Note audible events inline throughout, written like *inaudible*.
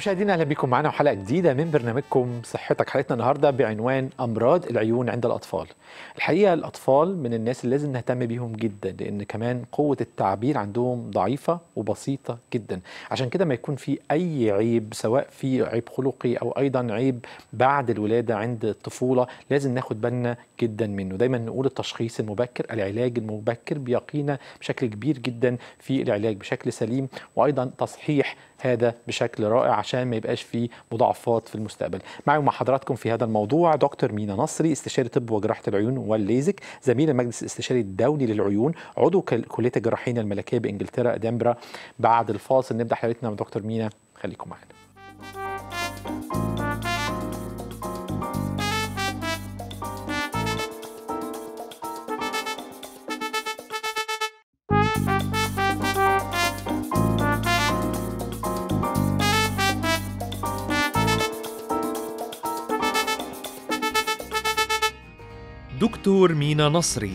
مشاهدينا اهلا بكم معنا وحلقه جديده من برنامجكم صحتك حلقتنا النهارده بعنوان امراض العيون عند الاطفال الحقيقه الاطفال من الناس اللي لازم نهتم بيهم جدا لان كمان قوه التعبير عندهم ضعيفه وبسيطه جدا عشان كده ما يكون في اي عيب سواء في عيب خلقي او ايضا عيب بعد الولاده عند الطفوله لازم ناخد بالنا جدا منه دايما نقول التشخيص المبكر العلاج المبكر بيقينا بشكل كبير جدا في العلاج بشكل سليم وايضا تصحيح هذا بشكل رائع عشان ما يبقاش فيه مضاعفات في المستقبل معي ومع حضراتكم في هذا الموضوع دكتور مينا نصري استشاري طب وجراحه العيون والليزك زميل المجلس الاستشاري الدولي للعيون عضو كليه الجراحين الملكيه بانجلترا ادنبرا بعد الفاصل نبدا حلقتنا مع دكتور مينا خليكم معانا دكتور مينا نصري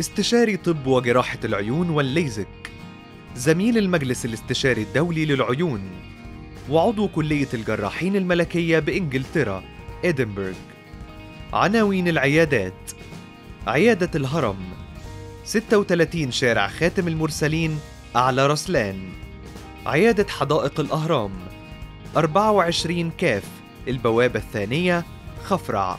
استشاري طب وجراحة العيون والليزك زميل المجلس الاستشاري الدولي للعيون وعضو كلية الجراحين الملكية بإنجلترا إدنبرغ عناوين العيادات عيادة الهرم 36 شارع خاتم المرسلين أعلى رسلان عيادة حدائق الأهرام 24 كاف البوابة الثانية خفرع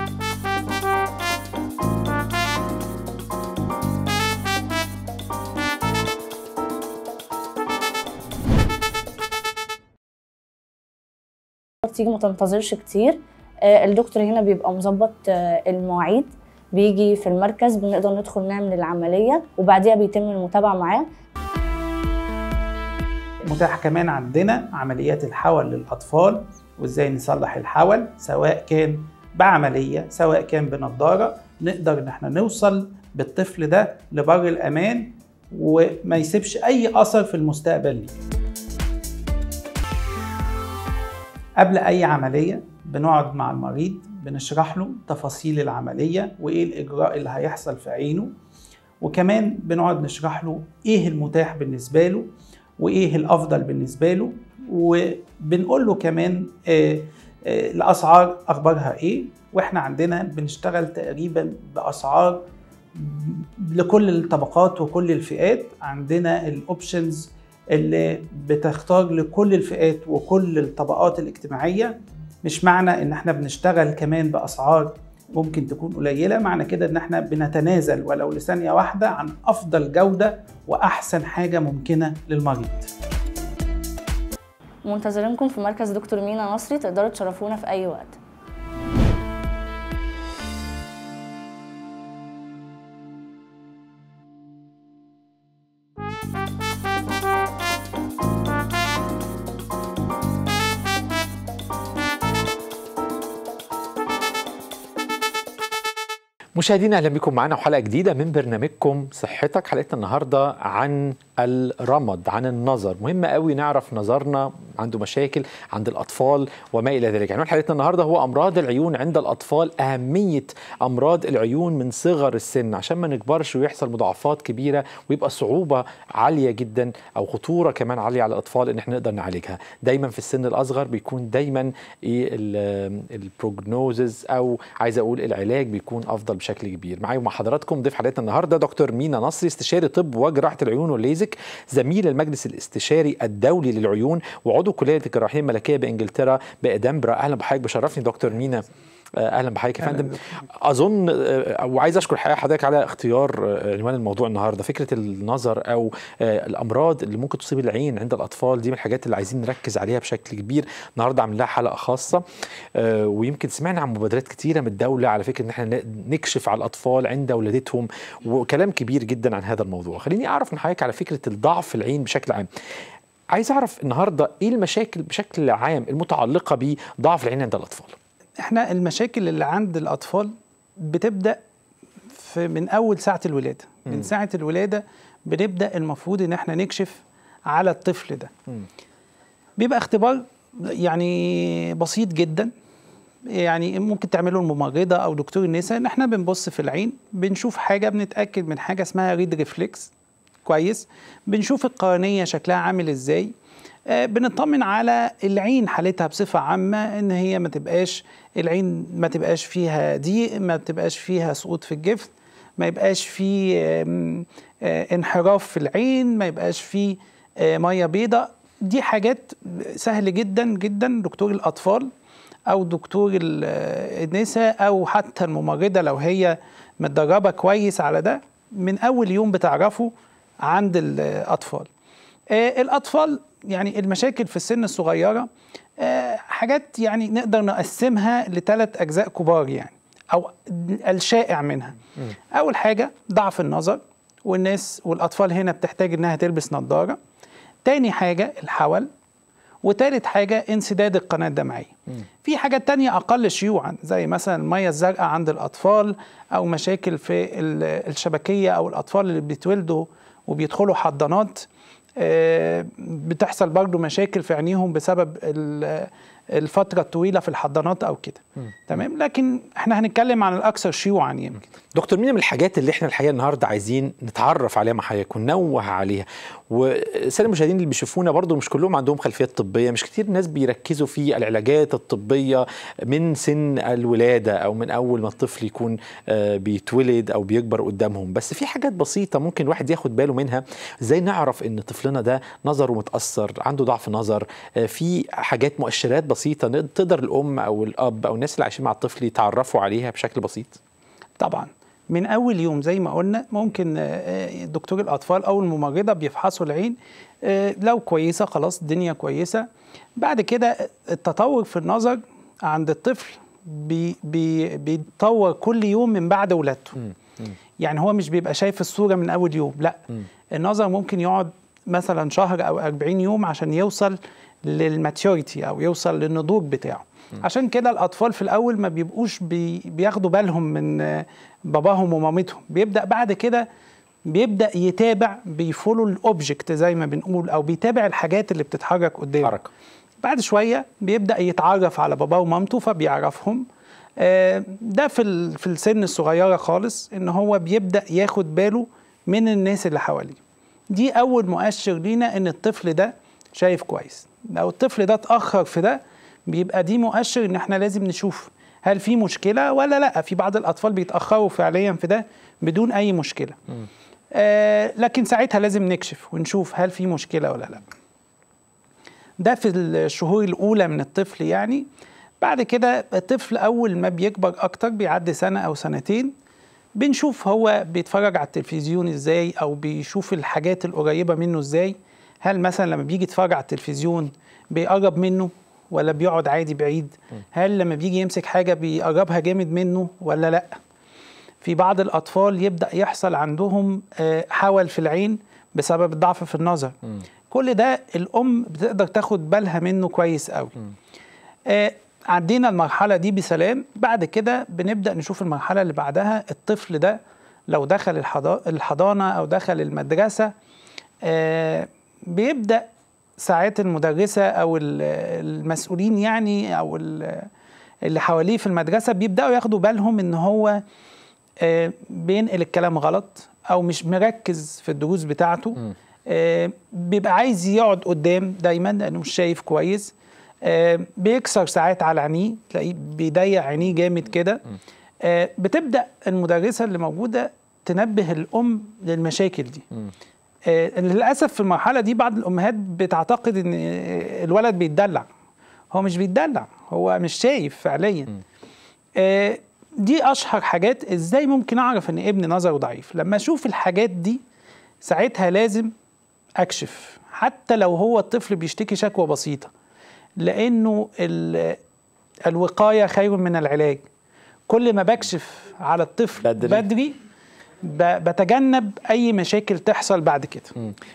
تيجي ما تنتظرش كتير آه، الدكتور هنا بيبقى مظبط آه، المواعيد بيجي في المركز بنقدر ندخل نعمل العملية وبعديها بيتم المتابعة معاه متاح كمان عندنا عمليات الحول للأطفال وإزاي نصلح الحول سواء كان بعملية سواء كان بنضارة نقدر إن احنا نوصل بالطفل ده لبر الأمان وما يسيبش أي أثر في المستقبل ليه قبل اي عمليه بنقعد مع المريض بنشرح له تفاصيل العمليه وايه الاجراء اللي هيحصل في عينه وكمان بنقعد نشرح له ايه المتاح بالنسبه له وايه الافضل بالنسبه له وبنقول له كمان آآ آه، آآ آه، الاسعار اخبارها ايه واحنا عندنا بنشتغل تقريبا باسعار لكل الطبقات وكل الفئات عندنا الاوبشنز اللي بتحتاج لكل الفئات وكل الطبقات الاجتماعيه مش معنى ان احنا بنشتغل كمان باسعار ممكن تكون قليله معنى كده ان احنا بنتنازل ولو لثانيه واحده عن افضل جوده واحسن حاجه ممكنه للمريض منتظرينكم في مركز دكتور مينا مصري تقدروا تشرفونا في اي وقت مشاهدينا اهلا بكم معنا وحلقه جديده من برنامجكم صحتك حلقتنا النهارده عن الرمد عن النظر مهم قوي نعرف نظرنا عنده مشاكل عند الاطفال وما الى ذلك عنوان يعني حلقتنا النهارده هو امراض العيون عند الاطفال اهميه امراض العيون من صغر السن عشان ما نكبرش ويحصل مضاعفات كبيره ويبقى صعوبه عاليه جدا او خطوره كمان عاليه على الاطفال ان احنا نقدر نعالجها دايما في السن الاصغر بيكون دايما البروجنوزز او عايز اقول العلاج بيكون افضل بشكل بشكل كبير معايا ومع حضراتكم ضيف حلقتنا النهارده دكتور مينا نصري استشاري طب وجراحه العيون والليزك زميل المجلس الاستشاري الدولي للعيون وعضو كليه الجراحيه الملكيه بانجلترا بادنبرا اهلا بحضرتك بشرفني دكتور مينا آه، اهلا بحضرتك يا فندم اظن آه، آه، وعايز اشكر حضرتك على اختيار عنوان الموضوع النهارده فكره النظر او الامراض اللي ممكن تصيب العين عند الاطفال دي من الحاجات اللي عايزين نركز عليها بشكل كبير النهارده عامل لها حلقه خاصه ويمكن سمعنا عن مبادرات كتيره من الدوله على فكره ان احنا نكشف على الاطفال عند ولادتهم وكلام كبير جدا عن هذا الموضوع خليني اعرف من حضرتك على فكره الضعف في العين بشكل عام عايز اعرف النهارده ايه المشاكل بشكل عام المتعلقه بضعف العين عند الاطفال احنا المشاكل اللي عند الاطفال بتبدا في من اول ساعه الولاده مم. من ساعه الولاده بنبدا المفروض ان احنا نكشف على الطفل ده مم. بيبقى اختبار يعني بسيط جدا يعني ممكن تعمله الممرضه او دكتور النساء ان احنا بنبص في العين بنشوف حاجه بنتاكد من حاجه اسمها ريد ريفلكس كويس بنشوف القرنيه شكلها عامل ازاي آه، بنطمن على العين حالتها بصفه عامه ان هي ما تبقاش العين ما تبقاش فيها ضيق ما تبقاش فيها سقوط في الجفن ما يبقاش في آه، انحراف في العين ما يبقاش في آه، ميه بيضاء دي حاجات سهل جدا جدا دكتور الاطفال او دكتور النساء او حتى الممرضه لو هي متدربه كويس على ده من اول يوم بتعرفه عند الاطفال آه، الأطفال يعني المشاكل في السن الصغيرة آه، حاجات يعني نقدر نقسمها لثلاث أجزاء كبار يعني أو الشائع منها أول حاجة ضعف النظر والناس والأطفال هنا بتحتاج إنها تلبس نظارة تاني حاجة الحول وتالت حاجة انسداد القناة الدمعية في حاجات تانية أقل شيوعا زي مثلا المية الزرقاء عند الأطفال أو مشاكل في الشبكية أو الأطفال اللي بيتولدوا وبيدخلوا حضانات آه، بتحصل برضو مشاكل في عينيهم بسبب الفتره الطويله في الحضانات او كده تمام لكن احنا هنتكلم عن الاكثر شيوعا يمكن يعني. دكتور مين من الحاجات اللي احنا الحقيقه النهارده عايزين نتعرف عليها مع حضرتك وننوه عليها وسادة المشاهدين اللي بيشوفونا برضو مش كلهم عندهم خلفيه طبيه مش كتير ناس بيركزوا في العلاجات الطبيه من سن الولاده او من اول ما الطفل يكون آه، بيتولد او بيكبر قدامهم بس في حاجات بسيطه ممكن الواحد ياخد باله منها ازاي نعرف ان طفلنا ده نظره متاثر عنده ضعف نظر آه، في حاجات مؤشرات بسيطة بسيطه تقدر الام او الاب او الناس اللي عايشين مع الطفل يتعرفوا عليها بشكل بسيط طبعا من اول يوم زي ما قلنا ممكن آه، آه، دكتور الاطفال او الممرضه بيفحصوا العين آه، لو كويسه خلاص الدنيا كويسه بعد كده التطور في النظر عند الطفل بيتطور كل يوم من بعد ولادته يعني هو مش بيبقى شايف الصوره من اول يوم لا النظر ممكن يقعد مثلا شهر او 40 يوم عشان يوصل للماتيوريتي او يوصل للنضوج بتاعه عشان كده الاطفال في الاول ما بيبقوش بي بياخدوا بالهم من باباهم ومامتهم بيبدا بعد كده بيبدا يتابع بيفولو الاوبجكت زي ما بنقول او بيتابع الحاجات اللي بتتحرك قدامه حركه بعد شويه بيبدا يتعرف على باباه ومامته فبيعرفهم آه، ده في في السن الصغيره خالص ان هو بيبدا ياخد باله من الناس اللي حواليه دي اول مؤشر لينا ان الطفل ده شايف كويس لو الطفل ده اتاخر في ده بيبقى دي مؤشر ان احنا لازم نشوف هل في مشكله ولا لا في بعض الاطفال بيتاخروا فعليا في ده بدون اي مشكله آه لكن ساعتها لازم نكشف ونشوف هل في مشكله ولا لا ده في الشهور الاولى من الطفل يعني بعد كده الطفل اول ما بيكبر اكتر بيعدي سنه او سنتين بنشوف هو بيتفرج على التلفزيون ازاي او بيشوف الحاجات القريبه منه ازاي هل مثلا لما بيجي يتفرج على التلفزيون بيقرب منه ولا بيقعد عادي بعيد هل لما بيجي يمسك حاجه بيقربها جامد منه ولا لا في بعض الاطفال يبدا يحصل عندهم آه، حول في العين بسبب الضعف في النظر م. كل ده الام بتقدر تاخد بالها منه كويس قوي آه عدينا المرحله دي بسلام بعد كده بنبدا نشوف المرحله اللي بعدها الطفل ده لو دخل الحضانه او دخل المدرسه آه بيبدا ساعات المدرسه او المسؤولين يعني او اللي حواليه في المدرسه بيبداوا ياخدوا بالهم ان هو آه، بينقل الكلام غلط او مش مركز في الدروس بتاعته آه، بيبقى عايز يقعد قدام دايما لانه مش شايف كويس آه، بيكسر ساعات على عينيه تلاقيه بيضيع عينيه جامد كده بتبدا المدرسه اللي موجوده تنبه الام للمشاكل دي م. آه، للاسف في المرحله دي بعض الامهات بتعتقد ان آه، الولد بيتدلع هو مش بيتدلع هو مش شايف فعليا آه، دي اشهر حاجات ازاي ممكن اعرف ان ابني نظره ضعيف لما اشوف الحاجات دي ساعتها لازم اكشف حتى لو هو الطفل بيشتكي شكوى بسيطه لانه الوقايه خير من العلاج كل ما بكشف على الطفل بدري, بدري بتجنب اي مشاكل تحصل بعد كده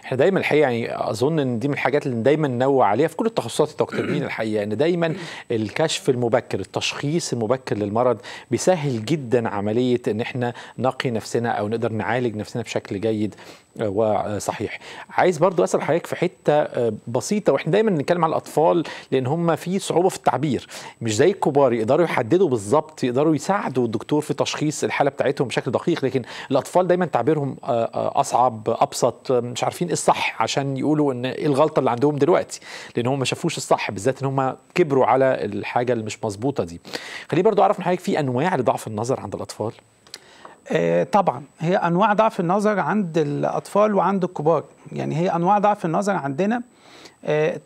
احنا دايما الحقيقه يعني اظن ان دي من الحاجات اللي دايما ننوع عليها في كل التخصصات التقديمين الحقيقه ان دايما الكشف المبكر التشخيص المبكر للمرض بيسهل جدا عمليه ان احنا نقي نفسنا او نقدر نعالج نفسنا بشكل جيد وصحيح عايز برضو اسال حضرتك في حته آه، بسيطه واحنا دايما بنتكلم على الاطفال لان هم في صعوبه في التعبير مش زي الكبار يقدروا يحددوا بالظبط يقدروا يساعدوا الدكتور في تشخيص الحاله بتاعتهم بشكل دقيق لكن الاطفال دايما تعبيرهم آه، آه، اصعب ابسط مش عارفين ايه الصح عشان يقولوا ان ايه الغلطه اللي عندهم دلوقتي لان هم ما شافوش الصح بالذات ان هم كبروا على الحاجه اللي مش مظبوطه دي خليني برضو اعرف من حضرتك في انواع لضعف النظر عند الاطفال آه، طبعا هي انواع ضعف النظر عند الاطفال وعند الكبار يعني هي انواع ضعف النظر عندنا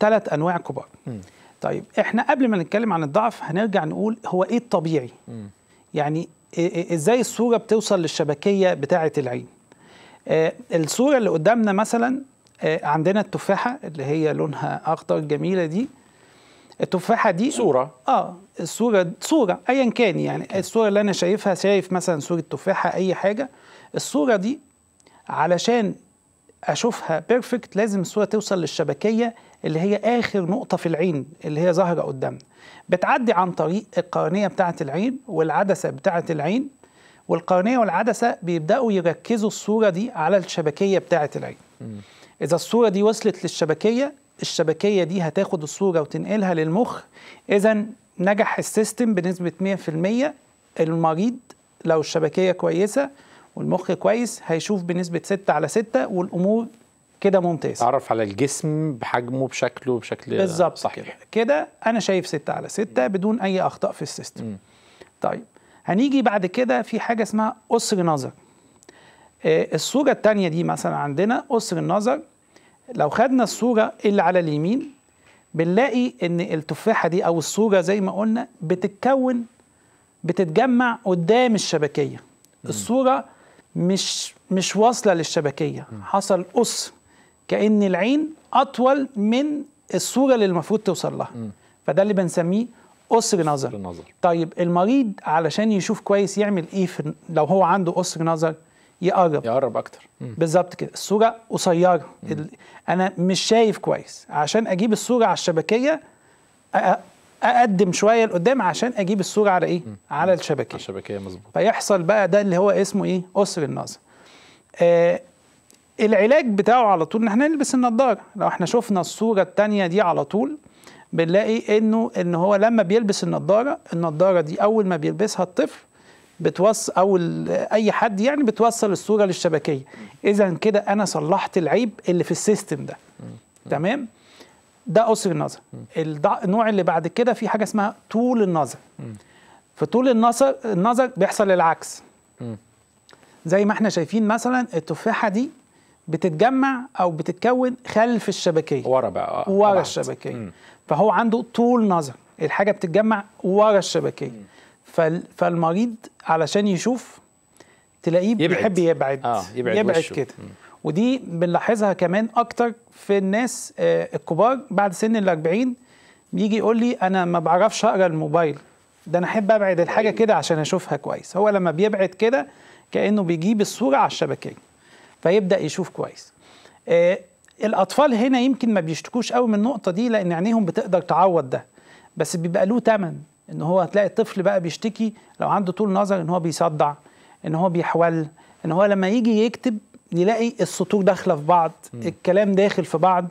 ثلاث انواع كبار م. طيب احنا قبل ما نتكلم عن الضعف هنرجع نقول هو ايه الطبيعي م. يعني ازاي الصوره بتوصل للشبكيه بتاعه العين آه، الصوره اللي قدامنا مثلا آه، عندنا التفاحه اللي هي لونها اخضر جميله دي التفاحه دي صوره اه الصوره صوره ايا كان يعني الصوره اللي انا شايفها شايف مثلا صوره تفاحه اي حاجه الصوره دي علشان اشوفها بيرفكت لازم الصوره توصل للشبكيه اللي هي اخر نقطه في العين اللي هي ظاهره قدامنا بتعدي عن طريق القرنيه بتاعه العين والعدسه بتاعه العين والقرنيه والعدسه بيبداوا يركزوا الصوره دي على الشبكيه بتاعه العين اذا الصوره دي وصلت للشبكيه الشبكيه دي هتاخد الصوره وتنقلها للمخ اذا نجح السيستم بنسبه 100% المريض لو الشبكيه كويسه والمخ كويس هيشوف بنسبة 6 على 6 والأمور كده ممتاز اعرف على الجسم بحجمه بشكله بشكل بالظبط صحيح كده انا شايف 6 على 6 بدون اي اخطاء في السيستم م. طيب هنيجي بعد كده في حاجه اسمها قصر نظر آه، الصوره الثانيه دي مثلا عندنا قصر النظر لو خدنا الصوره اللي على اليمين بنلاقي ان التفاحه دي او الصوره زي ما قلنا بتتكون بتتجمع قدام الشبكيه الصوره مش مش واصله للشبكيه حصل قصر كأن العين أطول من الصورة اللي المفروض توصل لها م. فده اللي بنسميه قصر نظر. نظر طيب المريض علشان يشوف كويس يعمل ايه في لو هو عنده قصر نظر يقرب يقرب اكتر بالظبط كده الصوره قصيره انا مش شايف كويس عشان اجيب الصوره على الشبكيه اقدم شويه لقدام عشان اجيب الصوره على ايه مم. على الشبكيه على الشبكيه مظبوط فيحصل بقى ده اللي هو اسمه ايه قصر النظر آه العلاج بتاعه على طول ان احنا نلبس النضاره لو احنا شفنا الصوره الثانيه دي على طول بنلاقي انه ان هو لما بيلبس النضاره النضاره دي اول ما بيلبسها الطفل بتوصل او اي حد يعني بتوصل الصوره للشبكيه اذا كده انا صلحت العيب اللي في السيستم ده تمام ده قصر النظر النوع اللي بعد كده في حاجه اسمها طول النظر في طول النظر النظر بيحصل العكس زي ما احنا شايفين مثلا التفاحه دي بتتجمع او بتتكون خلف الشبكيه ورا بقى آه. ورا الشبكيه مم. فهو عنده طول نظر الحاجه بتتجمع ورا الشبكيه فال... فالمريض علشان يشوف تلاقيه يبعد. بيحب يبعد آه يبعد, يبعد كده ودي بنلاحظها كمان اكتر في الناس آه الكبار بعد سن ال 40 بيجي يقول لي انا ما بعرفش اقرا الموبايل ده انا احب ابعد الحاجه أيوه. كده عشان اشوفها كويس هو لما بيبعد كده كانه بيجيب الصوره على الشبكيه فيبدا يشوف كويس آه، الاطفال هنا يمكن ما بيشتكوش قوي من النقطه دي لان عينيهم بتقدر تعوض ده بس بيبقى له ثمن ان هو هتلاقي الطفل بقى بيشتكي لو عنده طول نظر ان هو بيصدع ان هو بيحول ان هو لما يجي يكتب يلاقي السطور داخله في بعض م. الكلام داخل في بعض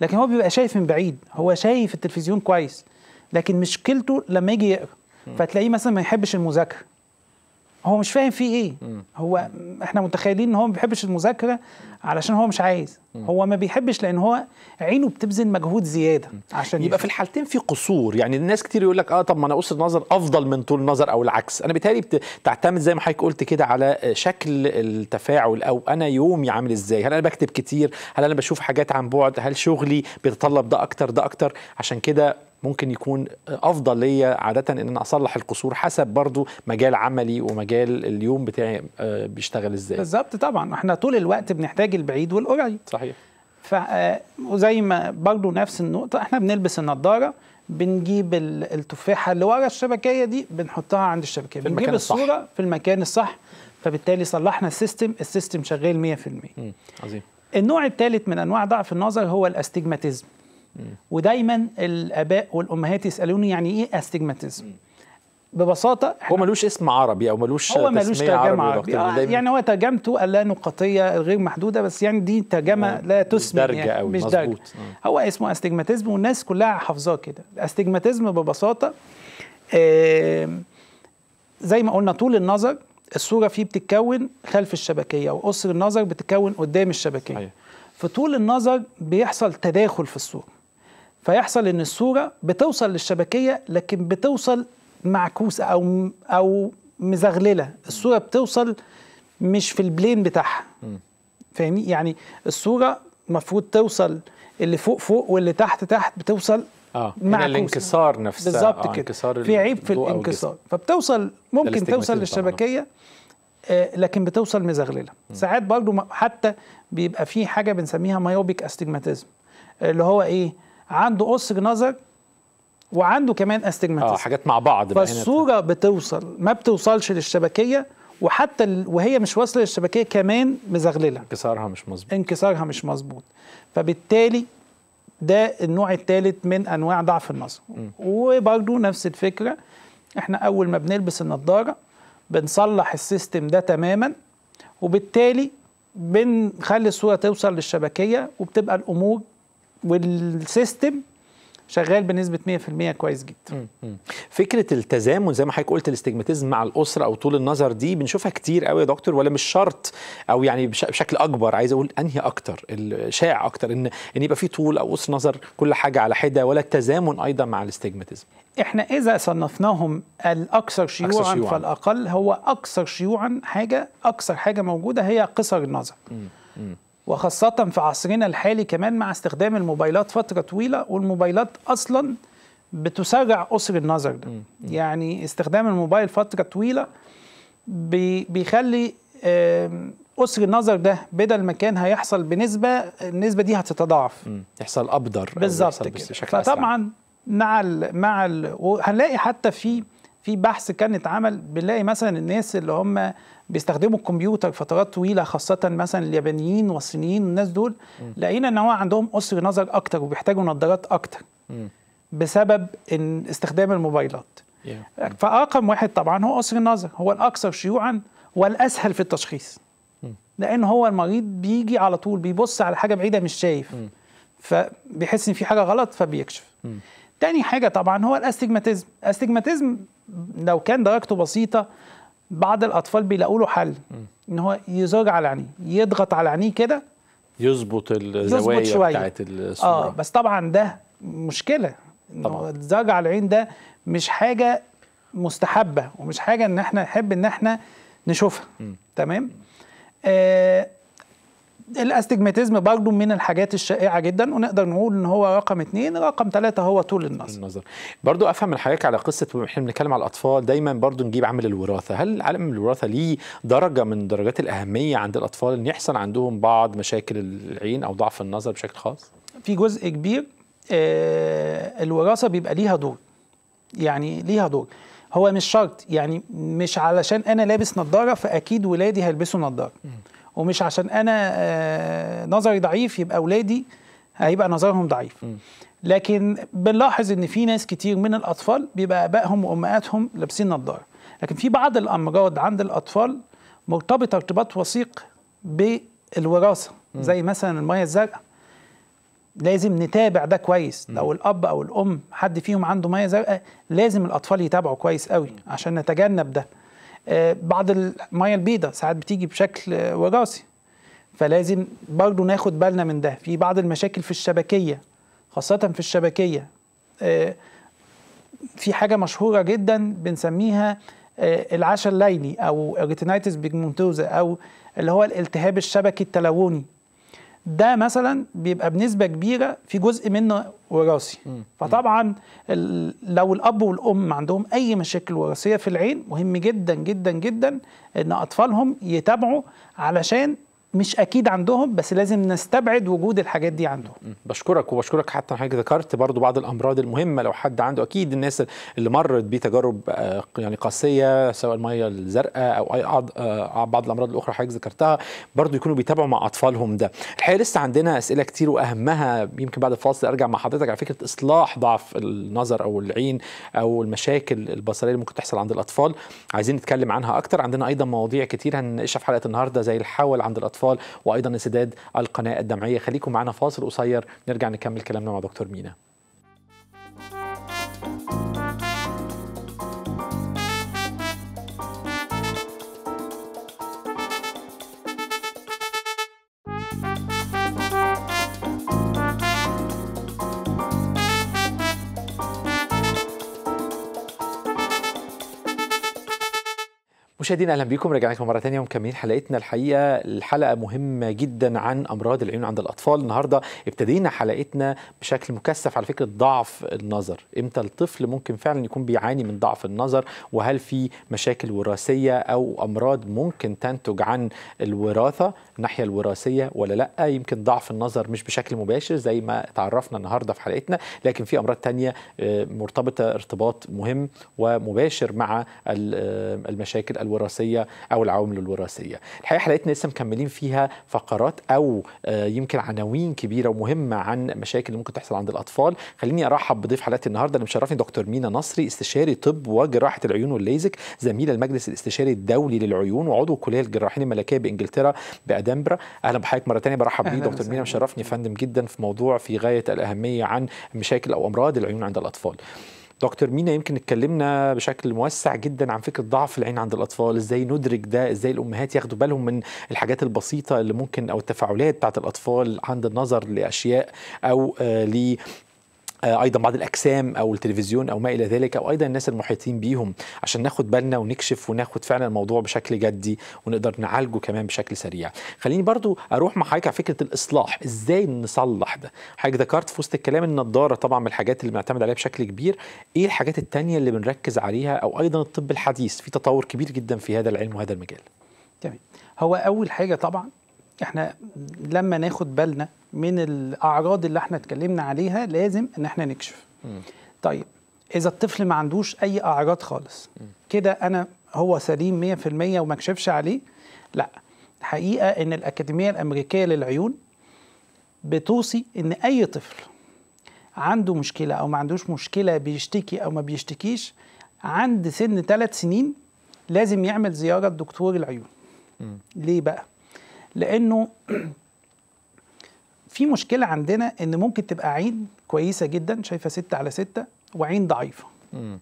لكن هو بيبقى شايف من بعيد هو شايف التلفزيون كويس لكن مشكلته لما يجي يقرا فتلاقيه مثلا ما يحبش المذاكره هو مش فاهم فيه ايه هو احنا متخيلين ان هو ما بيحبش المذاكره علشان هو مش عايز هو ما بيحبش لان هو عينه بتبذل مجهود زياده عشان يبقى يفهم. في الحالتين في قصور يعني الناس كتير يقول لك اه طب ما انا قصر نظر افضل من طول نظر او العكس انا بالتالي بتعتمد زي ما حضرتك قلت كده على شكل التفاعل او انا يومي عامل ازاي هل انا بكتب كتير هل انا بشوف حاجات عن بعد هل شغلي بيتطلب ده اكتر ده اكتر عشان كده ممكن يكون افضل ليا عاده ان انا اصلح القصور حسب برضو مجال عملي ومجال اليوم بتاعي آه، بيشتغل ازاي بالظبط طبعا احنا طول الوقت بنحتاج البعيد والقريب صحيح ف وزي آه، ما برضو نفس النقطه احنا بنلبس النضاره بنجيب التفاحه اللي ورا الشبكيه دي بنحطها عند الشبكيه بنجيب الصوره الصح. في المكان الصح فبالتالي صلحنا السيستم السيستم شغال 100% عظيم النوع الثالث من انواع ضعف النظر هو الاستجماتيزم ودايما الاباء والامهات يسالوني يعني ايه استجماتيزم ببساطه هو ملوش اسم عربي او ملوش هو ملوش ترجمه عربي, عربي. آه، يعني هو ترجمته اللا نقطيه غير محدوده بس يعني دي ترجمه لا تسمى يعني مش درجه يعني، هو اسمه استجماتيزم والناس كلها حافظاه كده الاستجماتيزم ببساطه آه زي ما قلنا طول النظر الصوره فيه بتتكون خلف الشبكيه وقصر النظر بتتكون قدام الشبكيه أيه. في طول النظر بيحصل تداخل في الصوره فيحصل ان الصوره بتوصل للشبكيه لكن بتوصل معكوسه او او مزغلله الصوره بتوصل مش في البلين بتاعها فاهمني يعني الصوره المفروض توصل اللي فوق فوق واللي تحت تحت بتوصل اه من الانكسار نفسه بالظبط آه كده في عيب في الانكسار فبتوصل ممكن توصل للشبكيه آه لكن بتوصل مزغلله ساعات برضو حتى بيبقى في حاجه بنسميها مايوبيك استجماتيزم اللي هو ايه عنده قصر نظر وعنده كمان استجماتيزم اه حاجات مع بعض فالصوره بتوصل ما بتوصلش للشبكيه وحتى ال... وهي مش واصله للشبكيه كمان مزغلله انكسارها مش مظبوط انكسارها مش مظبوط فبالتالي ده النوع الثالث من انواع ضعف النظر وبرده نفس الفكره احنا اول ما بنلبس النضاره بنصلح السيستم ده تماما وبالتالي بنخلي الصوره توصل للشبكيه وبتبقى الامور والسيستم شغال بنسبه 100% كويس جدا فكره التزامن زي ما حضرتك قلت الاستجماتيزم مع الاسره او طول النظر دي بنشوفها كتير قوي يا دكتور ولا مش شرط او يعني بشكل اكبر عايز اقول انهي اكتر الشاع اكتر ان ان يبقى في طول او قوس نظر كل حاجه على حده ولا التزامن ايضا مع الاستجماتيزم احنا اذا صنفناهم الاكثر شيوعا, أكثر شيوعاً. فالاقل هو اكثر شيوعا حاجه اكثر حاجه موجوده هي قصر النظر م. وخاصة في عصرنا الحالي كمان مع استخدام الموبايلات فترة طويلة والموبايلات أصلا بتسرع أسر النظر ده يعني استخدام الموبايل فترة طويلة بيخلي أسر النظر ده بدل ما كان هيحصل بنسبة النسبة دي هتتضاعف يحصل أبدر بالظبط فطبعا مع الـ مع الـ هنلاقي حتى في في بحث كان اتعمل بنلاقي مثلا الناس اللي هم بيستخدموا الكمبيوتر فترات طويله خاصه مثلا اليابانيين والصينيين والناس دول لقينا ان هو عندهم قصر نظر اكتر وبيحتاجوا نظارات اكتر بسبب إن استخدام الموبايلات yeah. فرقم واحد طبعا هو قصر النظر هو الاكثر شيوعا والاسهل في التشخيص لان هو المريض بيجي على طول بيبص على حاجه بعيده مش شايف فبيحس ان في حاجه غلط فبيكشف تاني حاجه طبعا هو الاستجماتيزم الاستجماتيزم لو كان درجته بسيطه بعض الاطفال بيلاقوا له حل ان هو يزوج على عينيه يضغط على عينيه كده يظبط الزوايا يزبط بتاعت الصوره اه بس طبعا ده مشكله طبعا الزوج على العين ده مش حاجه مستحبه ومش حاجه ان احنا نحب ان احنا نشوفها تمام آه الاستجماتيزم برضه من الحاجات الشائعه جدا ونقدر نقول ان هو رقم اثنين رقم ثلاثه هو طول النظر النظر برضه افهم من حضرتك على قصه احنا بنتكلم على الاطفال دايما برضه نجيب عامل الوراثه هل عامل الوراثه ليه درجه من درجات الاهميه عند الاطفال ان يحصل عندهم بعض مشاكل العين او ضعف النظر بشكل خاص في جزء كبير آه الوراثه بيبقى ليها دور يعني ليها دور هو مش شرط يعني مش علشان انا لابس نظاره فاكيد ولادي هيلبسوا نظاره ومش عشان انا آه، نظري ضعيف يبقى اولادي هيبقى نظرهم ضعيف لكن بنلاحظ ان في ناس كتير من الاطفال بيبقى ابائهم وامهاتهم لابسين نظاره لكن في بعض الامراض عند الاطفال مرتبطه ارتباط وثيق بالوراثه زي مثلا الميه الزرقاء لازم نتابع ده كويس لو الاب او الام حد فيهم عنده ميه زرقاء لازم الاطفال يتابعوا كويس قوي عشان نتجنب ده آه، بعض الميه البيضاء ساعات بتيجي بشكل آه، وراثي فلازم برضو ناخد بالنا من ده في بعض المشاكل في الشبكيه خاصه في الشبكيه آه، في حاجه مشهوره جدا بنسميها العشا الليلي او الريتينايتس بيجمنتوزا او اللي هو الالتهاب الشبكي التلوني ده مثلا بيبقى بنسبه كبيره في جزء منه وراثي فطبعا لو الاب والام عندهم اي مشاكل وراثيه في العين مهم جدا جدا جدا ان اطفالهم يتابعوا علشان مش اكيد عندهم بس لازم نستبعد وجود الحاجات دي عندهم بشكرك وبشكرك حتى حضرتك ذكرت برضو بعض الامراض المهمه لو حد عنده اكيد الناس اللي مرت بتجارب آه، يعني قاسيه سواء الميه الزرقاء او اي آه، بعض الامراض الاخرى حضرتك ذكرتها برضو يكونوا بيتابعوا مع اطفالهم ده الحقيقه لسه عندنا اسئله كتير واهمها يمكن بعد الفاصل ارجع مع حضرتك على فكره اصلاح ضعف النظر او العين او المشاكل البصريه اللي ممكن تحصل عند الاطفال عايزين نتكلم عنها اكتر عندنا ايضا مواضيع كتير هنناقشها في حلقه النهارده زي الحول عند الاطفال الاطفال وايضا انسداد القناه الدمعيه خليكم معنا فاصل قصير نرجع نكمل كلامنا مع دكتور مينا مشاهدينا اهلا بكم رجعنا لكم مره ثانيه ومكملين حلقتنا الحقيقه الحلقه مهمه جدا عن امراض العيون عند الاطفال النهارده ابتدينا حلقتنا بشكل مكثف على فكره ضعف النظر امتى الطفل ممكن فعلا يكون بيعاني من ضعف النظر وهل في مشاكل وراثيه او امراض ممكن تنتج عن الوراثه الناحيه الوراثيه ولا لا يمكن ضعف النظر مش بشكل مباشر زي ما تعرفنا النهارده في حلقتنا لكن في امراض ثانيه آه، مرتبطه ارتباط مهم ومباشر مع آه، المشاكل الوراثيه الوراثيه او العوامل الوراثيه الحقيقه حلقتنا لسه مكملين فيها فقرات او آه، يمكن عناوين كبيره ومهمه عن مشاكل اللي ممكن تحصل عند الاطفال خليني ارحب بضيف حلقه النهارده اللي مشرفني دكتور مينا نصري استشاري طب وجراحه العيون والليزك زميل المجلس الاستشاري الدولي للعيون وعضو كليه الجراحين الملكيه بانجلترا بادنبرا اهلا بحضرتك مره ثانيه برحب بيه دكتور مينا مشرفني فندم جدا في موضوع في غايه الاهميه عن مشاكل او امراض العيون عند الاطفال دكتور مينا يمكن اتكلمنا بشكل موسع جدا عن فكره ضعف العين عند الاطفال ازاي ندرك ده ازاي الامهات ياخدوا بالهم من الحاجات البسيطه اللي ممكن او التفاعلات بتاعت الاطفال عند النظر لاشياء او آه آه، ايضا بعض الاجسام او التلفزيون او ما الى ذلك او ايضا الناس المحيطين بيهم عشان ناخد بالنا ونكشف وناخد فعلا الموضوع بشكل جدي ونقدر نعالجه كمان بشكل سريع خليني برضو اروح مع حضرتك على فكره الاصلاح ازاي نصلح ده حضرتك ذكرت في وسط الكلام النضاره طبعا من الحاجات اللي بنعتمد عليها بشكل كبير ايه الحاجات التانية اللي بنركز عليها او ايضا الطب الحديث في تطور كبير جدا في هذا العلم وهذا المجال تمام هو اول حاجه طبعا احنا لما ناخد بالنا من الاعراض اللي احنا اتكلمنا عليها لازم ان احنا نكشف م. طيب اذا الطفل ما عندوش اي اعراض خالص كده انا هو سليم 100% وما كشفش عليه لا الحقيقه ان الاكاديميه الامريكيه للعيون بتوصي ان اي طفل عنده مشكله او ما عندوش مشكله بيشتكي او ما بيشتكيش عند سن ثلاث سنين لازم يعمل زياره لدكتور العيون م. ليه بقى لانه *clears throat* في مشكله عندنا ان ممكن تبقى عين كويسه جدا شايفه 6 على 6 وعين ضعيفه مم.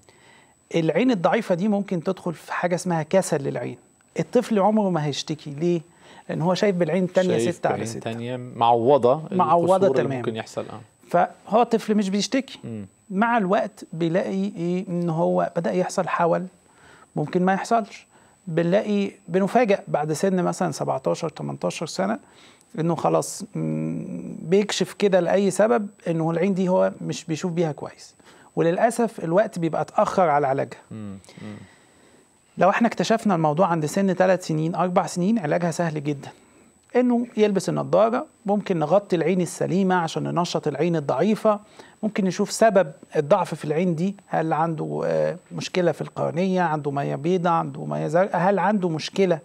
العين الضعيفه دي ممكن تدخل في حاجه اسمها كسل للعين الطفل عمره ما هيشتكي ليه لان هو شايف بالعين الثانيه 6 على 6 تانية معوضه معوضه تمام ممكن يحصل اه فهو طفل مش بيشتكي مم. مع الوقت بيلاقي ايه ان هو بدا يحصل حول ممكن ما يحصلش بنلاقي بنفاجئ بعد سن مثلا 17 18 سنه انه خلاص بيكشف كده لاي سبب انه العين دي هو مش بيشوف بيها كويس وللاسف الوقت بيبقى اتاخر على علاجها لو احنا اكتشفنا الموضوع عند سن 3 سنين 4 سنين علاجها سهل جدا انه يلبس النضاره ممكن نغطي العين السليمه عشان ننشط العين الضعيفه ممكن نشوف سبب الضعف في العين دي هل عنده آه، مشكله في القرنيه عنده ميه بيضاء عنده ميه زرقاء هل عنده مشكله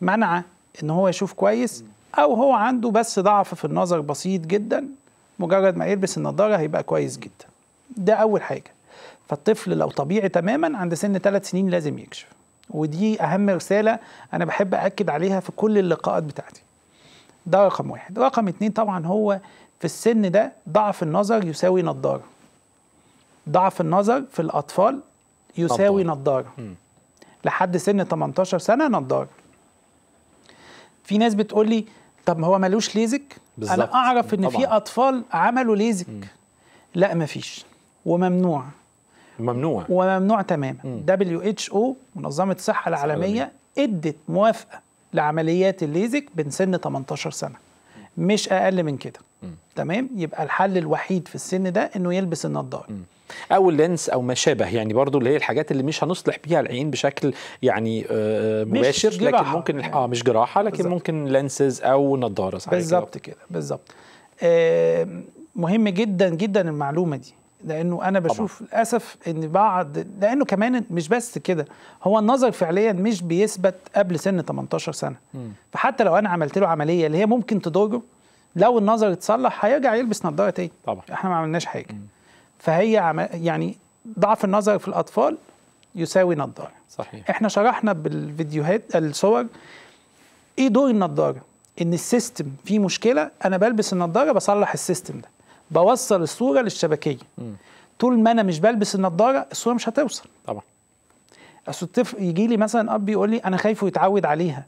منع ان هو يشوف كويس او هو عنده بس ضعف في النظر بسيط جدا مجرد ما يلبس النضاره هيبقى كويس جدا ده اول حاجه فالطفل لو طبيعي تماما عند سن 3 سنين لازم يكشف ودي اهم رساله انا بحب اكد عليها في كل اللقاءات بتاعتي ده رقم واحد رقم اتنين طبعا هو في السن ده ضعف النظر يساوي نضارة ضعف النظر في الأطفال يساوي نضارة لحد سن 18 سنة نضارة في ناس بتقول لي طب ما هو ملوش ليزك بالزبط. انا اعرف ان في اطفال عملوا ليزك م. لا مفيش وممنوع ممنوع وممنوع تماما دبليو اتش او منظمه الصحه العالميه ادت موافقه لعمليات الليزك بين سن 18 سنه مش اقل من كده تمام يبقى الحل الوحيد في السن ده انه يلبس النضاره او اللينس او ما شابه يعني برضو اللي هي الحاجات اللي مش هنصلح بيها العين بشكل يعني آه، آه، مباشر مش لكن ممكن اه يعني. مش جراحه لكن بالزبط. ممكن لينسز او نضاره بالظبط كده بالظبط آه مهم جدا جدا المعلومه دي لانه انا بشوف طبعا. للاسف ان بعض لانه كمان مش بس كده هو النظر فعليا مش بيثبت قبل سن 18 سنه م. فحتى لو انا عملت له عمليه اللي هي ممكن تضره لو النظر اتصلح هيرجع يلبس نظاره تاني طبعا احنا ما عملناش حاجه م. فهي عم... يعني ضعف النظر في الاطفال يساوي نظاره صحيح احنا شرحنا بالفيديوهات الصور ايه دور النظاره ان السيستم فيه مشكله انا بلبس النظاره بصلح السيستم ده بوصل الصوره للشبكيه مم. طول ما انا مش بلبس النضاره الصوره مش هتوصل طبعا اصل الطفل يجي لي مثلا اب يقول لي انا خايفه يتعود عليها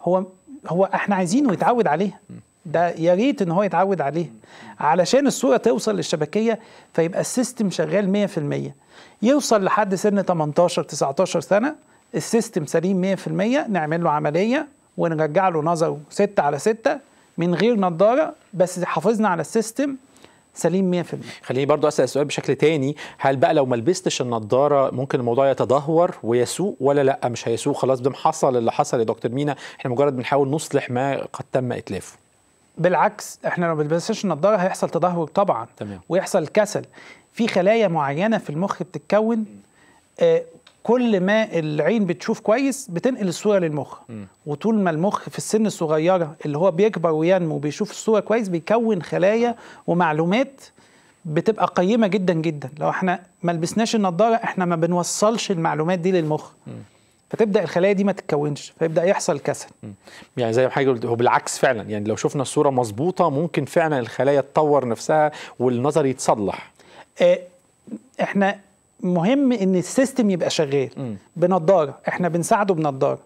هو هو احنا عايزينه يتعود عليها ده يا ريت ان هو يتعود عليها علشان الصوره توصل للشبكيه فيبقى السيستم شغال 100% يوصل لحد سن 18 19 سنه السيستم سليم 100% نعمل له عمليه ونرجع له نظره 6 على 6 من غير نظاره بس حافظنا على السيستم سليم 100% خليني برضو اسال السؤال بشكل تاني هل بقى لو ما لبستش النضاره ممكن الموضوع يتدهور ويسوء ولا لا مش هيسوء خلاص ده حصل اللي حصل يا دكتور مينا احنا مجرد بنحاول نصلح ما قد تم اتلافه بالعكس احنا لو ما لبستش النضاره هيحصل تدهور طبعا تمام. ويحصل كسل في خلايا معينه في المخ بتتكون آه، كل ما العين بتشوف كويس بتنقل الصوره للمخ م. وطول ما المخ في السن الصغيره اللي هو بيكبر وينمو وبيشوف الصوره كويس بيكون خلايا ومعلومات بتبقى قيمه جدا جدا لو احنا ما لبسناش النضاره احنا ما بنوصلش المعلومات دي للمخ م. فتبدا الخلايا دي ما تتكونش فيبدا يحصل كسل يعني زي ما حضرتك قلت هو بالعكس فعلا يعني لو شفنا الصوره مظبوطه ممكن فعلا الخلايا تطور نفسها والنظر يتصلح آه احنا مهم ان السيستم يبقى شغال بنضاره احنا بنساعده بنضاره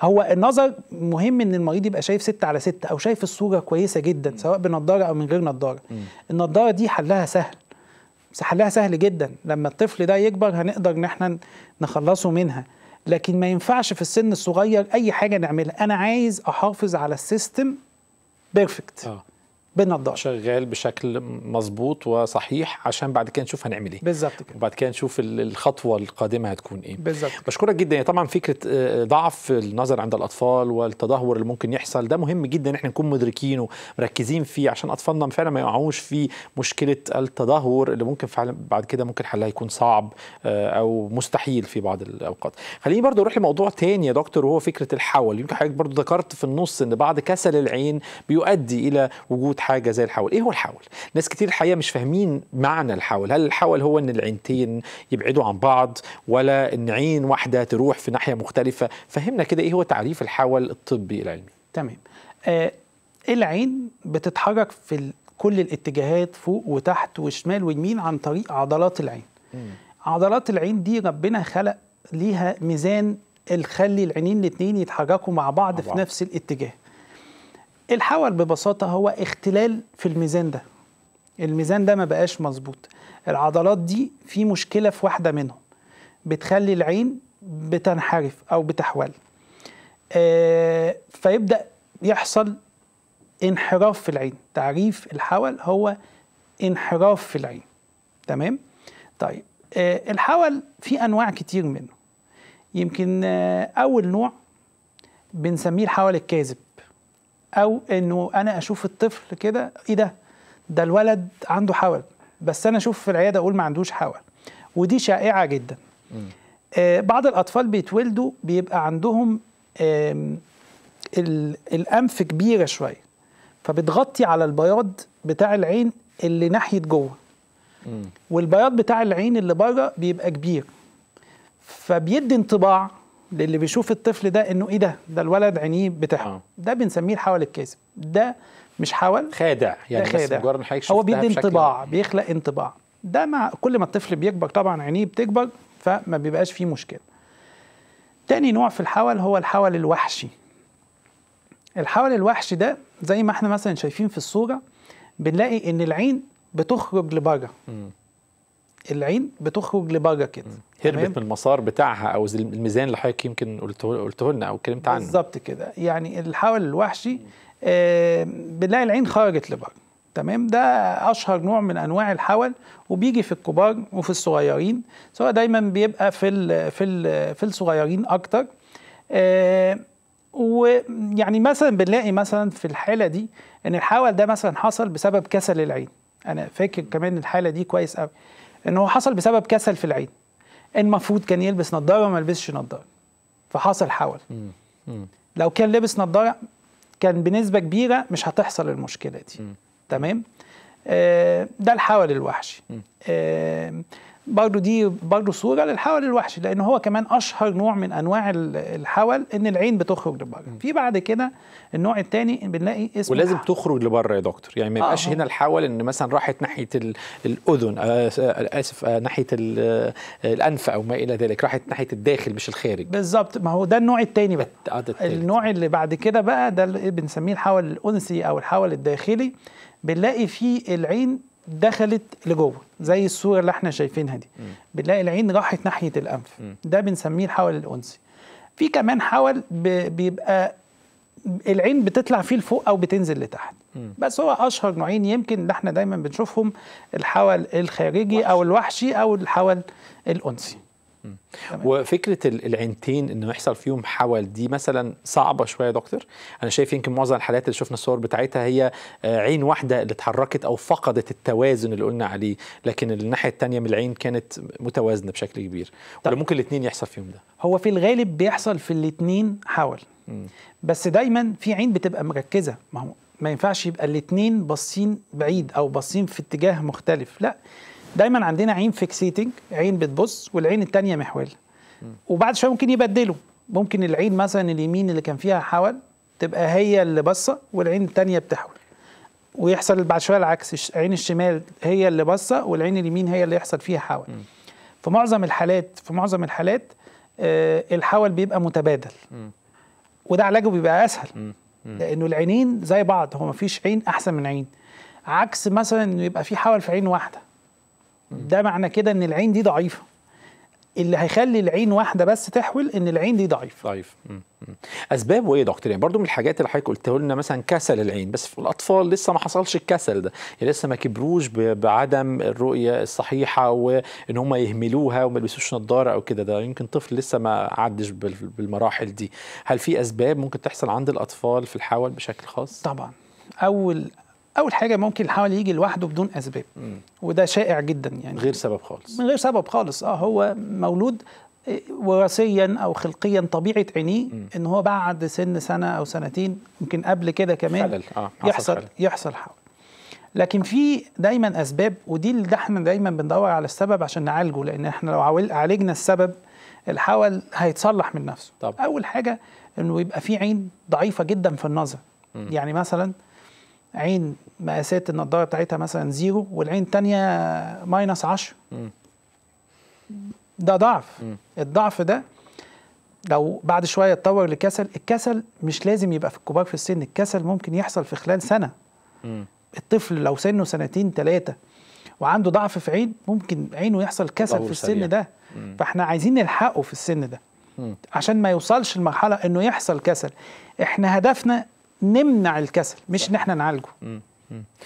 هو النظر مهم ان المريض يبقى شايف 6 على 6 او شايف الصوره كويسه جدا سواء بنضاره او من غير نضاره النضاره دي حلها سهل حلها سهل جدا لما الطفل ده يكبر هنقدر ان احنا نخلصه منها لكن ما ينفعش في السن الصغير اي حاجه نعملها انا عايز احافظ على السيستم بيرفكت آه. بننضف شغال بشكل مظبوط وصحيح عشان بعد كده نشوف هنعمل ايه بالظبط كده وبعد كده نشوف الخطوه القادمه هتكون ايه بالظبط بشكرك جدا يعني طبعا فكره آه، ضعف النظر عند الاطفال والتدهور اللي ممكن يحصل ده مهم جدا ان احنا نكون مدركين ومركزين فيه عشان اطفالنا فعلا ما يقعوش في مشكله التدهور اللي ممكن فعلا بعد كده ممكن حلها يكون صعب آه، او مستحيل في بعض الاوقات خليني برضو اروح لموضوع تاني يا دكتور وهو فكره الحول يمكن حضرتك برضو ذكرت في النص ان بعض كسل العين بيؤدي الى وجود حاجه زي الحول ايه هو الحول ناس كتير الحقيقه مش فاهمين معنى الحول هل الحول هو ان العينتين يبعدوا عن بعض ولا ان عين واحده تروح في ناحيه مختلفه فهمنا كده ايه هو تعريف الحول الطبي العلمي تمام آه العين بتتحرك في كل الاتجاهات فوق وتحت وشمال ويمين عن طريق عضلات العين مم. عضلات العين دي ربنا خلق ليها ميزان الخلي العينين الاثنين يتحركوا مع بعض, مع بعض. في نفس الاتجاه الحول ببساطة هو اختلال في الميزان ده الميزان ده ما بقاش مظبوط العضلات دي في مشكلة في واحدة منهم بتخلي العين بتنحرف أو بتحول آه فيبدأ يحصل انحراف في العين تعريف الحول هو انحراف في العين تمام طيب آه الحول في أنواع كتير منه يمكن آه أول نوع بنسميه الحول الكاذب او انه انا اشوف الطفل كده ايه ده ده الولد عنده حول بس انا اشوف في العياده اقول ما عندوش حول ودي شائعه جدا آه بعض الاطفال بيتولدوا بيبقى عندهم آه الانف كبيره شويه فبتغطي على البياض بتاع العين اللي ناحيه جوه والبياض بتاع العين اللي بره بيبقى كبير فبيدي انطباع للي بيشوف الطفل ده انه ايه ده ده الولد عينيه بتحرق آه. ده بنسميه الحول الكاذب ده مش حول خادع يعني خادع. بس هو بيدي انطباع بيخلق انطباع ده مع كل ما الطفل بيكبر طبعا عينيه بتكبر فما بيبقاش فيه مشكله تاني نوع في الحول هو الحول الوحشي الحول الوحشي ده زي ما احنا مثلا شايفين في الصوره بنلاقي ان العين بتخرج لبره العين بتخرج لبره كده هربت من المسار بتاعها او الميزان اللي حضرتك يمكن قلته قلته لنا او اتكلمت عنه بالظبط كده يعني الحول الوحشي بنلاقي العين خرجت لبره تمام ده اشهر نوع من انواع الحول وبيجي في الكبار وفي الصغيرين سواء دايما بيبقى في الـ في الـ في الصغيرين اكتر ويعني مثلا بنلاقي مثلا في الحاله دي ان الحول ده مثلا حصل بسبب كسل العين انا فاكر كمان الحاله دي كويس قوي ان هو حصل بسبب كسل في العين المفروض كان يلبس نظاره ما لبسش نظاره فحصل حول لو كان لبس نظاره كان بنسبه كبيره مش هتحصل المشكله دي تمام آه ده الحول الوحشي آه برضو دي برضو صوره للحول الوحشي لان هو كمان اشهر نوع من انواع الحول ان العين بتخرج لبره في بعد كده النوع الثاني بنلاقي اسمه ولازم الحول. تخرج لبره يا دكتور يعني ما يبقاش آه هنا الحول ان مثلا راحت ناحيه الاذن آه، آه، اسف آه، ناحيه الانف او ما الى ذلك راحت ناحيه الداخل مش الخارج بالظبط ما هو ده النوع الثاني بقى النوع اللي بعد كده بقى ده اللي بنسميه الحول الأنسي او الحول الداخلي بنلاقي فيه العين دخلت لجوه زي الصوره اللي احنا شايفينها دي بنلاقي العين راحت ناحيه الانف ده بنسميه الحول الانسي في كمان حول بيبقى العين بتطلع فيه لفوق او بتنزل لتحت م. بس هو اشهر نوعين يمكن اللي احنا دايما بنشوفهم الحول الخارجي وحش. او الوحشي او الحول الانسي وفكره العينتين انه يحصل فيهم حول دي مثلا صعبه شويه يا دكتور انا شايف يمكن معظم الحالات اللي شفنا الصور بتاعتها هي آه، عين واحده اللي اتحركت او فقدت التوازن اللي قلنا عليه لكن الناحيه الثانيه من العين كانت متوازنه بشكل كبير ولا طيب. ممكن الاثنين يحصل فيهم ده هو في الغالب بيحصل في الاثنين حول م. بس دايما في عين بتبقى مركزه ما هو ما ينفعش يبقى الاثنين باصين بعيد او باصين في اتجاه مختلف لا دايما عندنا عين فيكسيتنج عين بتبص والعين التانية محوله وبعد شويه ممكن يبدلوا ممكن العين مثلا اليمين اللي كان فيها حول تبقى هي اللي باصه والعين التانية بتحول ويحصل بعد شويه العكس عين الشمال هي اللي باصه والعين اليمين هي اللي يحصل فيها حول في معظم الحالات في معظم الحالات آه الحول بيبقى متبادل م. وده علاجه بيبقى اسهل م. لانه العينين زي بعض هو مفيش عين احسن من عين عكس مثلا انه يبقى في حول في عين واحده ده معنى كده ان العين دي ضعيفه اللي هيخلي العين واحده بس تحول ان العين دي ضعيفه ضعيف اسباب وايه يا دكتور يعني برضو من الحاجات اللي حضرتك قلتها لنا مثلا كسل العين بس في الاطفال لسه ما حصلش الكسل ده يعني لسه ما كبروش بعدم الرؤيه الصحيحه وان هم يهملوها وما يلبسوش نظاره او كده ده يمكن طفل لسه ما عدش بالمراحل دي هل في اسباب ممكن تحصل عند الاطفال في الحول بشكل خاص طبعا اول اول حاجه ممكن الحول يجي لوحده بدون اسباب مم. وده شائع جدا يعني من غير سبب خالص من غير سبب خالص اه هو مولود آه، وراثيا او خلقيا طبيعه عينيه ان هو بعد سن سنه او سنتين يمكن قبل كده كمان خلل. آه. يحصل خلل. يحصل حول لكن في دايما اسباب ودي اللي احنا دايما بندور على السبب عشان نعالجه لان احنا لو عالجنا السبب الحول هيتصلح من نفسه طب. اول حاجه انه يبقى في عين ضعيفه جدا في النظر م. يعني مثلا عين مقاسات النضاره بتاعتها مثلا زيرو والعين الثانيه ماينس 10 ده ضعف م. الضعف ده لو بعد شويه اتطور لكسل الكسل مش لازم يبقى في الكبار في السن الكسل ممكن يحصل في خلال سنه م. الطفل لو سنه سنتين ثلاثه وعنده ضعف في عين ممكن عينه يحصل كسل في السن سريع. ده م. فاحنا عايزين نلحقه في السن ده عشان ما يوصلش لمرحله انه يحصل كسل احنا هدفنا نمنع الكسل مش ان احنا نعالجه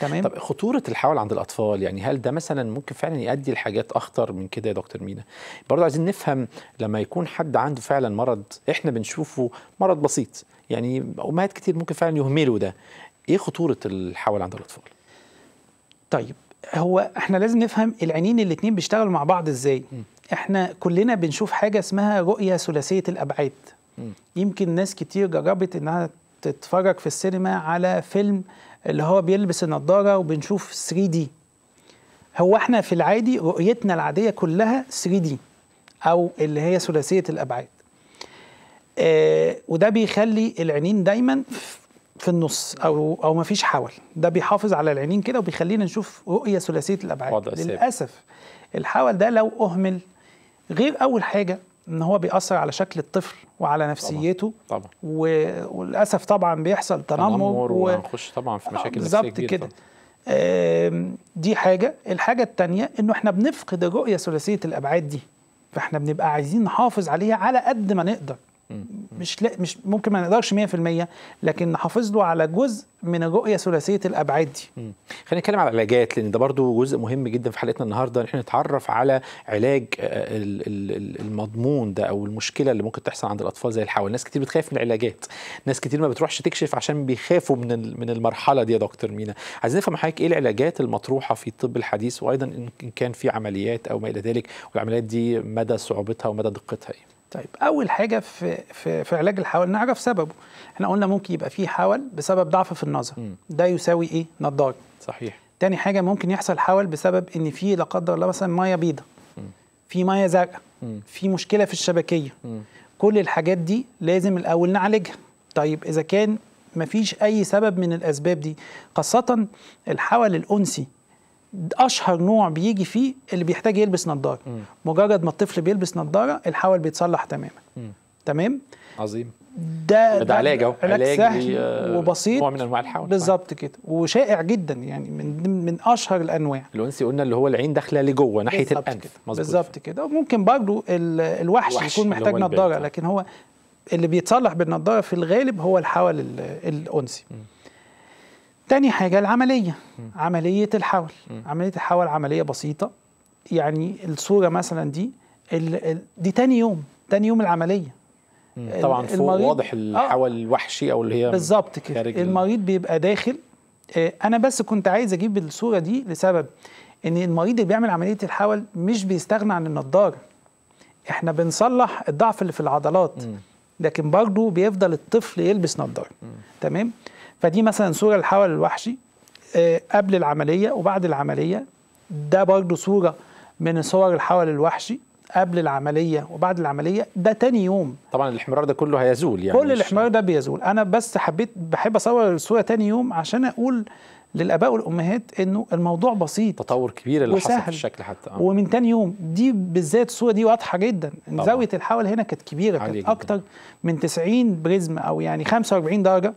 تمام طب خطوره الحول عند الاطفال يعني هل ده مثلا ممكن فعلا يؤدي لحاجات اخطر من كده يا دكتور مينا برضه عايزين نفهم لما يكون حد عنده فعلا مرض احنا بنشوفه مرض بسيط يعني امهات كتير ممكن فعلا يهملوا ده ايه خطوره الحول عند الاطفال طيب هو احنا لازم نفهم العينين الاثنين بيشتغلوا مع بعض ازاي احنا كلنا بنشوف حاجه اسمها رؤيه ثلاثيه الابعاد يمكن ناس كتير جربت انها تتفرج في السينما على فيلم اللي هو بيلبس النضاره وبنشوف 3 دي هو احنا في العادي رؤيتنا العاديه كلها 3 دي او اللي هي ثلاثيه الابعاد آه وده بيخلي العينين دايما في النص او او ما فيش حول ده بيحافظ على العينين كده وبيخلينا نشوف رؤيه ثلاثيه الابعاد للاسف الحول ده لو اهمل غير اول حاجه ان هو بيأثر على شكل الطفل وعلى نفسيته طبعا, طبعا. وللاسف طبعا بيحصل تنمر ونخش طبعا في مشاكل بالظبط كده دي حاجه الحاجه الثانيه انه احنا بنفقد الرؤيه ثلاثيه الابعاد دي فاحنا بنبقى عايزين نحافظ عليها على قد ما نقدر مش لا مش ممكن ما نقدرش 100% لكن نحافظ له على جزء من الرؤيه ثلاثيه الابعاد دي. خلينا نتكلم على العلاجات لان ده برضو جزء مهم جدا في حلقتنا النهارده ان احنا نتعرف على علاج آه، المضمون ده او المشكله اللي ممكن تحصل عند الاطفال زي الحول، ناس كتير بتخاف من العلاجات، ناس كتير ما بتروحش تكشف عشان بيخافوا من من المرحله دي يا دكتور مينا، عايزين نفهم حضرتك ايه العلاجات المطروحه في الطب الحديث وايضا ان كان في عمليات او ما الى ذلك والعمليات دي مدى صعوبتها ومدى دقتها ايه؟ طيب اول حاجه في في, في علاج الحول نعرف سببه احنا قلنا ممكن يبقى فيه حول بسبب ضعف في النظر م. ده يساوي ايه نضاره صحيح تاني حاجه ممكن يحصل حول بسبب ان في لا قدر الله مثلا ميه بيضه في ميه زرقاء في مشكله في الشبكيه م. كل الحاجات دي لازم الاول نعالجها طيب اذا كان مفيش اي سبب من الاسباب دي خاصه الحول الانسي اشهر نوع بيجي فيه اللي بيحتاج يلبس نظاره مجرد ما الطفل بيلبس نظاره الحول بيتصلح تماما تمام عظيم ده ده علاج اهو علاج سهل آه، وبسيط نوع من انواع الحول بالظبط كده وشائع جدا يعني من من اشهر الانواع الانسي قلنا اللي هو العين داخله لجوه ناحيه الانف بالظبط كده ممكن برضه الوحش, يكون محتاج نظاره لكن هو اللي بيتصلح بالنضاره في الغالب هو الحول الانسي تاني حاجة العملية م. عملية الحول م. عملية الحول عملية بسيطة يعني الصورة مثلا دي دي تاني يوم تاني يوم العملية م. طبعا فوق واضح الحول آه. الوحشي او اللي هي بالظبط كده المريض بيبقى داخل آه انا بس كنت عايز اجيب الصورة دي لسبب ان المريض اللي بيعمل عملية الحول مش بيستغنى عن النضارة احنا بنصلح الضعف اللي في العضلات م. لكن برضه بيفضل الطفل يلبس نضاره تمام فدي مثلا صورة الحول الوحشي آه، قبل العملية وبعد العملية ده برضو صورة من صور الحول الوحشي قبل العملية وبعد العملية ده تاني يوم طبعا الاحمرار ده كله هيزول يعني كل الاحمرار ده بيزول أنا بس حبيت بحب أصور الصورة تاني يوم عشان أقول للاباء والامهات انه الموضوع بسيط تطور كبير اللي وسهل. حصل في الشكل حتى آه. ومن تاني يوم دي بالذات الصوره دي واضحه جدا طبعا. زاويه الحول هنا كانت كبيره كانت اكتر من 90 بريزم او يعني 45 درجه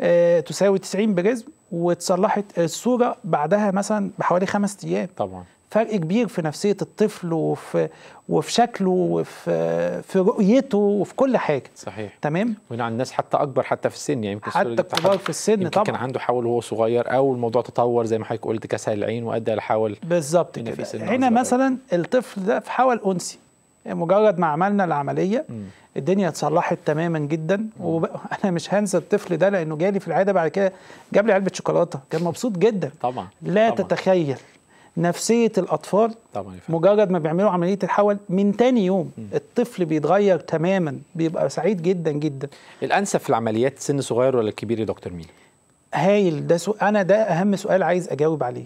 آه، تساوي 90 بريزم واتصلحت الصوره بعدها مثلا بحوالي خمس ايام طبعا فرق كبير في نفسيه الطفل وفي وفي شكله وفي في رؤيته وفي كل حاجه صحيح تمام وهنا عن الناس حتى اكبر حتى في السن يعني يمكن حتى الكبار في السن يمكن طبعا كان عنده حول وهو صغير او الموضوع تطور زي ما حضرتك قلت كسل العين وادى لحول بالظبط كده هنا مثلا الطفل ده في حول انسي مجرد ما عملنا العمليه م. الدنيا اتصلحت تماما جدا وانا *laughs* مش هنسى الطفل ده لانه جالي في العياده بعد كده جاب لي علبه شوكولاته كان مبسوط جدا طبعا لا طبعًا. تتخيل نفسيه الاطفال طبعا مجرد ما بيعملوا عمليه الحول من تاني يوم م. الطفل بيتغير تماما بيبقى سعيد جدا جدا الانسب في العمليات سن صغير ولا كبير يا دكتور مين هايل ده سو... انا ده اهم سؤال عايز اجاوب عليه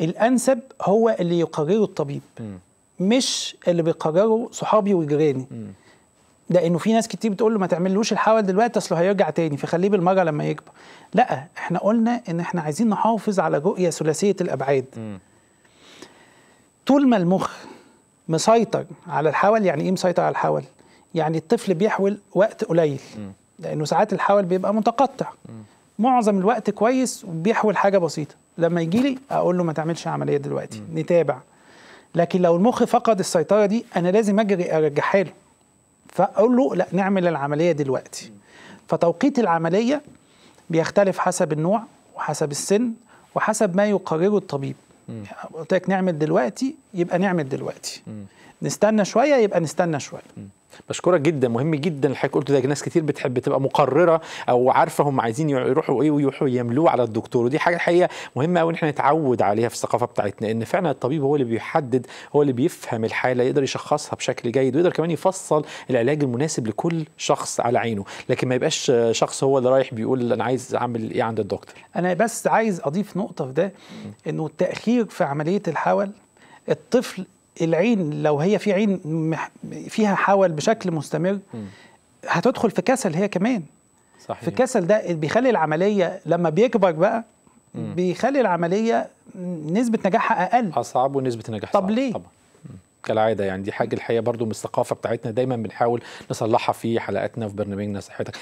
الانسب هو اللي يقرره الطبيب م. مش اللي بيقرره صحابي وجيراني ده انه في ناس كتير بتقول له ما تعملوش الحول دلوقتي اصله هيرجع تاني فخليه بالمره لما يكبر لا احنا قلنا ان احنا عايزين نحافظ على رؤيه ثلاثيه الابعاد م. طول ما المخ مسيطر على الحول يعني ايه مسيطر على الحول يعني الطفل بيحول وقت قليل م. لانه ساعات الحول بيبقى متقطع م. معظم الوقت كويس وبيحول حاجه بسيطه لما يجي لي اقول له ما تعملش عمليه دلوقتي م. نتابع لكن لو المخ فقد السيطره دي انا لازم اجري ارجعها له فاقول له لا نعمل العمليه دلوقتي فتوقيت العمليه بيختلف حسب النوع وحسب السن وحسب ما يقرره الطبيب قلت لك نعمل دلوقتي يبقى نعمل دلوقتي م. نستنى شويه يبقى نستنى شويه م. بشكرك جدا مهم جدا اللي حضرتك قلته ده ناس كتير بتحب تبقى مقرره او عارفه هم عايزين يروحوا ايه ويروحوا يملوه على الدكتور ودي حاجه الحقيقه مهمه أوي ان احنا نتعود عليها في الثقافه بتاعتنا ان فعلا الطبيب هو اللي بيحدد هو اللي بيفهم الحاله يقدر يشخصها بشكل جيد ويقدر كمان يفصل العلاج المناسب لكل شخص على عينه لكن ما يبقاش شخص هو اللي رايح بيقول انا عايز اعمل ايه عند الدكتور انا بس عايز اضيف نقطه في ده انه التاخير في عمليه الحول الطفل العين لو هي في عين فيها حول بشكل مستمر هتدخل في كسل هي كمان صحيح. في كسل ده بيخلي العمليه لما بيكبر بقى بيخلي العمليه نسبه نجاحها اقل اصعب ونسبه نجاحها طب صعب. ليه طبعا. كالعاده يعني دي حاجه الحقيقه برضو من الثقافه بتاعتنا دايما بنحاول نصلحها في حلقاتنا في برنامجنا صحتك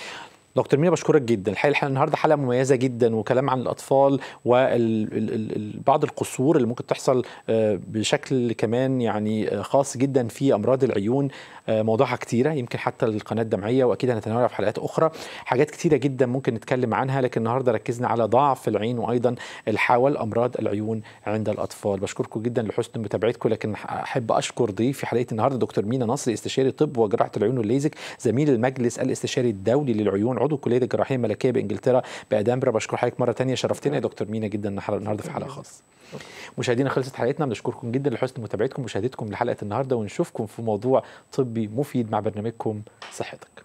دكتور مينا بشكرك جدا الحقيقه النهارده حلقه مميزه جدا وكلام عن الاطفال وبعض القصور اللي ممكن تحصل آه، بشكل كمان يعني آه، خاص جدا في امراض العيون آه، مواضيعها كتيرة يمكن حتى القناة الدمعية وأكيد هنتناولها في حلقات أخرى حاجات كتيرة جدا ممكن نتكلم عنها لكن النهاردة ركزنا على ضعف العين وأيضا الحول أمراض العيون عند الأطفال بشكركم جدا لحسن متابعتكم لكن أحب أشكر ضيف في حلقة النهاردة دكتور مينا نصري استشاري طب وجراحة العيون والليزك زميل المجلس الاستشاري الدولي للعيون عضو كلية الجراحية الملكية بإنجلترا بأدنبرا بشكر حضرتك مرة ثانيه شرفتنا يا دكتور مينا جدا النهاردة في حلقة خاصة مشاهدينا خلصت حلقتنا بنشكركم جدا لحسن متابعتكم ومشاهدتكم لحلقه النهارده ونشوفكم في موضوع طبي مفيد مع برنامجكم صحتك